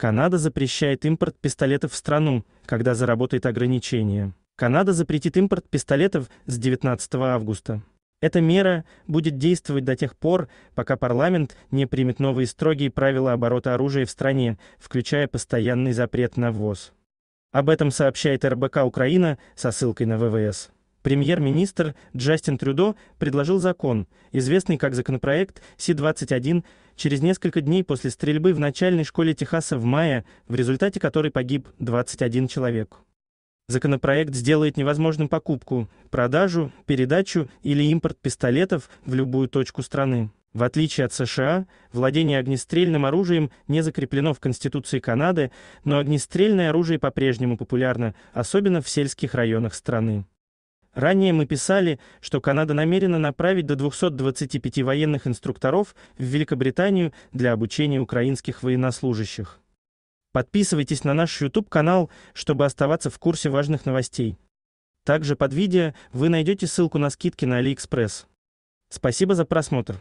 Канада запрещает импорт пистолетов в страну, когда заработает ограничение. Канада запретит импорт пистолетов с 19 августа. Эта мера будет действовать до тех пор, пока парламент не примет новые строгие правила оборота оружия в стране, включая постоянный запрет на ввоз. Об этом сообщает РБК Украина со ссылкой на ВВС. Премьер-министр Джастин Трюдо предложил закон, известный как законопроект Си-21, Через несколько дней после стрельбы в начальной школе Техаса в мае, в результате которой погиб 21 человек. Законопроект сделает невозможным покупку, продажу, передачу или импорт пистолетов в любую точку страны. В отличие от США, владение огнестрельным оружием не закреплено в Конституции Канады, но огнестрельное оружие по-прежнему популярно, особенно в сельских районах страны. Ранее мы писали, что Канада намерена направить до 225 военных инструкторов в Великобританию для обучения украинских военнослужащих. Подписывайтесь на наш YouTube-канал, чтобы оставаться в курсе важных новостей. Также под видео вы найдете ссылку на скидки на AliExpress. Спасибо за просмотр.